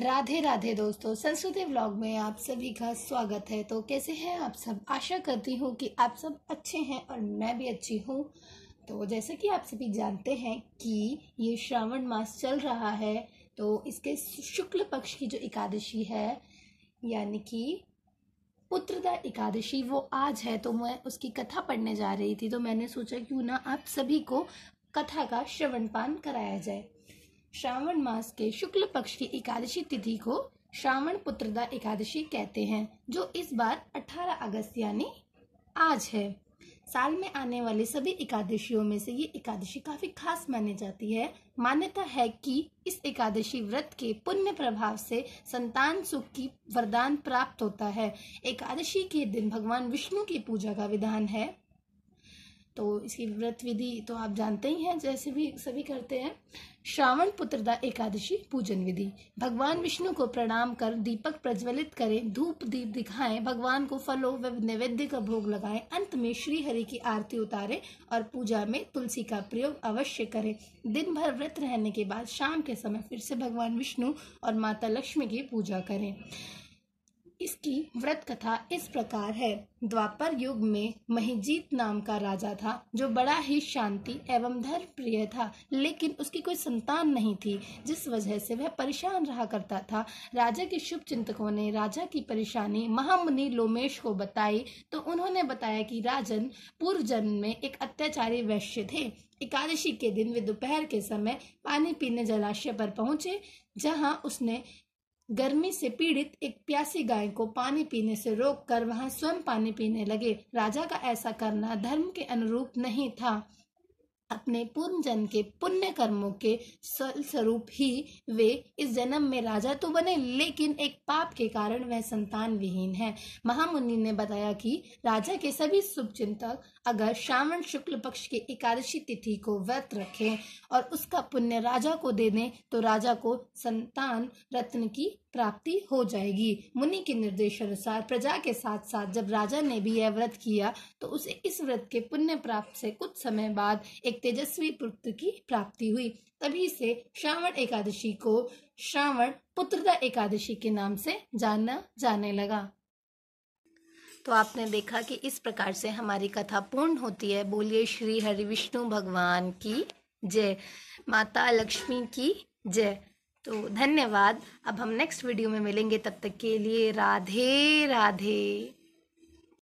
राधे राधे दोस्तों संस्कृति ब्लॉग में आप सभी का स्वागत है तो कैसे हैं आप सब आशा करती हूँ कि आप सब अच्छे हैं और मैं भी अच्छी हूँ तो जैसे कि आप सभी जानते हैं कि ये श्रावण मास चल रहा है तो इसके शुक्ल पक्ष की जो एकादशी है यानी कि पुत्रदा एकादशी वो आज है तो मैं उसकी कथा पढ़ने जा रही थी तो मैंने सोचा क्यों ना आप सभी को कथा का श्रवण पान कराया जाए श्रावण मास के शुक्ल पक्ष की एकादशी तिथि को श्रावण पुत्रदा एकादशी कहते हैं जो इस बार 18 अगस्त यानी आज है साल में आने वाली सभी एकादशियों में से ये एकादशी काफी खास मानी जाती है मान्यता है कि इस एकादशी व्रत के पुण्य प्रभाव से संतान सुख की वरदान प्राप्त होता है एकादशी के दिन भगवान विष्णु की पूजा का विधान है तो इसकी व्रत विधि तो आप जानते ही हैं जैसे भी सभी करते हैं श्रावण पुत्रदा एकादशी पूजन विधि भगवान विष्णु को प्रणाम कर दीपक प्रज्वलित करें धूप दीप दिखाएं भगवान को फलों व नैवेद्य का भोग लगाएं अंत में श्री हरि की आरती उतारें और पूजा में तुलसी का प्रयोग अवश्य करें दिन भर व्रत रहने के बाद शाम के समय फिर से भगवान विष्णु और माता लक्ष्मी की पूजा करें इसकी व्रत कथा इस प्रकार है द्वापर युग में महिजीत नाम का राजा था जो बड़ा ही शांति एवं धर्म प्रिय था लेकिन उसकी कोई संतान नहीं थी जिस वजह से वह परेशान रहा करता था राजा के शुभ चिंतकों ने राजा की परेशानी महामुनि लोमेश को बताई तो उन्होंने बताया कि राजन पूर्व जन्म में एक अत्याचारी वैश्य थे एकादशी के दिन वे दोपहर के समय पानी पीने जलाशय पर पहुंचे जहां उसने गर्मी से पीड़ित एक प्यासी गाय को पानी पीने से रोककर वह स्वयं पानी पीने लगे राजा का ऐसा करना धर्म के अनुरूप नहीं था अपने पूर्ण जन्म के पुण्य कर्मों के स्वरूप ही वे इस जन्म में राजा तो बने लेकिन एक पाप के कारण वह संतान विहीन है महामुनि ने बताया कि राजा के सभी शुभ चिंतक अगर श्रावण शुक्ल पक्ष की एकादशी तिथि को व्रत रखें और उसका पुण्य राजा को दे दें तो राजा को संतान रत्न की प्राप्ति हो जाएगी मुनि के निर्देश अनुसार प्रजा के साथ साथ जब राजा ने भी यह व्रत किया तो उसे इस व्रत के पुण्य प्राप्त से कुछ समय बाद एक तेजस्वी पुत्र की प्राप्ति हुई तभी से श्रावण एकादशी को श्रावण पुत्रदा एकादशी के नाम से जाना जाने लगा तो आपने देखा कि इस प्रकार से हमारी कथा पूर्ण होती है बोलिए श्री हरि विष्णु भगवान की जय माता लक्ष्मी की जय तो धन्यवाद अब हम नेक्स्ट वीडियो में मिलेंगे तब तक के लिए राधे राधे